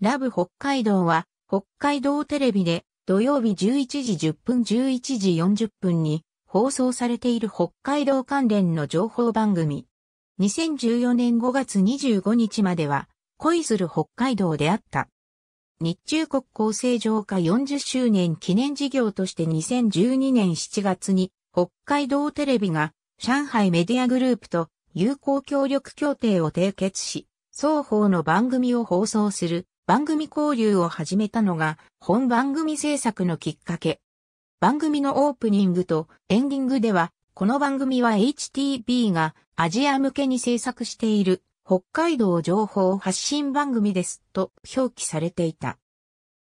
ラブ北海道は、北海道テレビで土曜日11時10分11時40分に放送されている北海道関連の情報番組。2014年5月25日までは恋する北海道であった。日中国交正常化40周年記念事業として2012年7月に北海道テレビが上海メディアグループと友好協力協定を締結し、双方の番組を放送する番組交流を始めたのが本番組制作のきっかけ。番組のオープニングとエンディングでは、この番組は HTB がアジア向けに制作している北海道情報発信番組ですと表記されていた。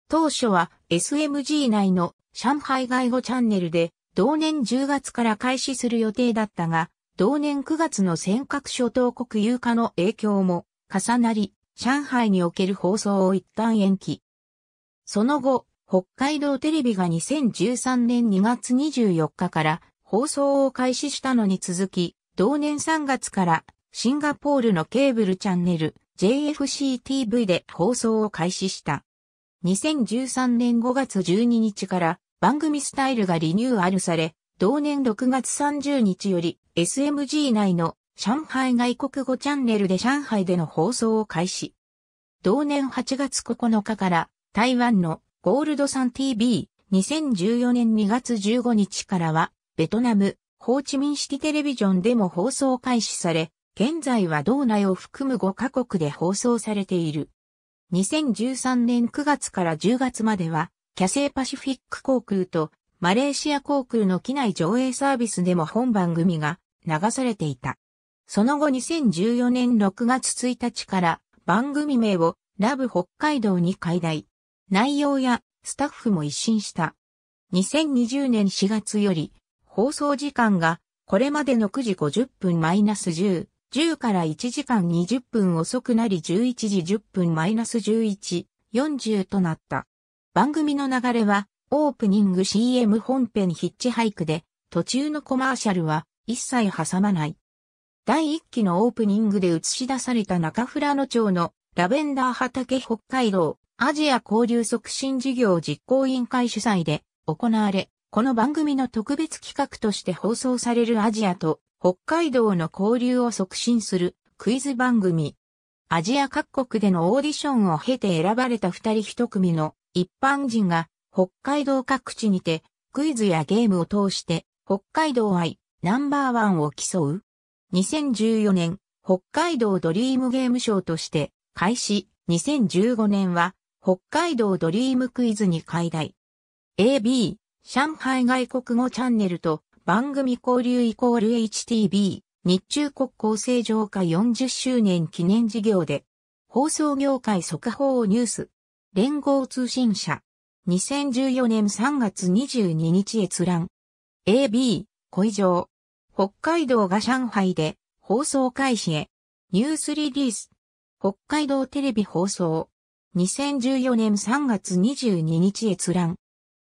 当初は SMG 内の上海外語チャンネルで同年10月から開始する予定だったが、同年9月の尖閣諸島国有化の影響も重なり、上海における放送を一旦延期。その後、北海道テレビが2013年2月24日から放送を開始したのに続き、同年3月からシンガポールのケーブルチャンネル JFCTV で放送を開始した。2013年5月12日から番組スタイルがリニューアルされ、同年6月30日より SMG 内の上海外国語チャンネルで上海での放送を開始。同年8月9日から台湾のゴールドサン TV、2014年2月15日からはベトナム、ホーチミンシティテレビジョンでも放送開始され、現在は道内を含む5カ国で放送されている。2013年9月から10月までは、キャセイパシフィック航空とマレーシア航空の機内上映サービスでも本番組が流されていた。その後2014年6月1日から番組名をラブ北海道に改題。内容やスタッフも一新した。2020年4月より放送時間がこれまでの9時50分マイナス10、10から1時間20分遅くなり11時10分マイナス11、40となった。番組の流れはオープニング CM 本編ヒッチハイクで途中のコマーシャルは一切挟まない。第1期のオープニングで映し出された中富良野町のラベンダー畑北海道アジア交流促進事業実行委員会主催で行われ、この番組の特別企画として放送されるアジアと北海道の交流を促進するクイズ番組。アジア各国でのオーディションを経て選ばれた二人一組の一般人が北海道各地にてクイズやゲームを通して北海道愛ナンバーワンを競う2014年、北海道ドリームゲームショーとして開始、2015年は、北海道ドリームクイズに開題。AB、上海外国語チャンネルと番組交流イコール HTB、日中国交正常化40周年記念事業で、放送業界速報ニュース、連合通信社、2014年3月22日閲覧。AB、小以上。北海道が上海で放送開始へ。ニュースリリース。北海道テレビ放送。2014年3月22日閲覧。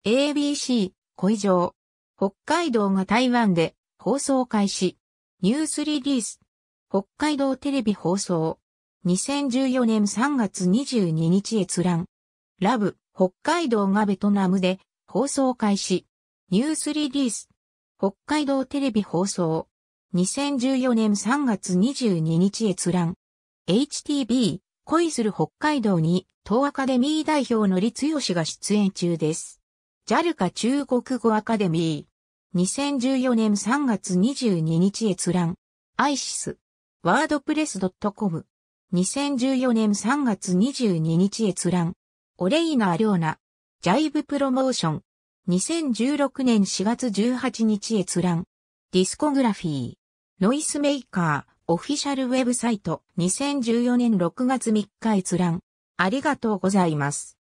ABC、小異常。北海道が台湾で放送開始。ニュースリリース。北海道テレビ放送。2014年3月22日閲覧。ラブ、北海道がベトナムで放送開始。ニュースリリース。北海道テレビ放送。2014年3月22日閲覧。HTB、恋する北海道に、東アカデミー代表のりつよしが出演中です。j a l カ中国語アカデミー。2014年3月22日閲覧。ISIS。ワードプレス .com。2014年3月22日閲覧。オレイナ・アリョーナ。ジャイブプロモーション。2016年4月18日閲覧。ディスコグラフィー。ノイスメーカー、オフィシャルウェブサイト、2014年6月3日閲覧。ありがとうございます。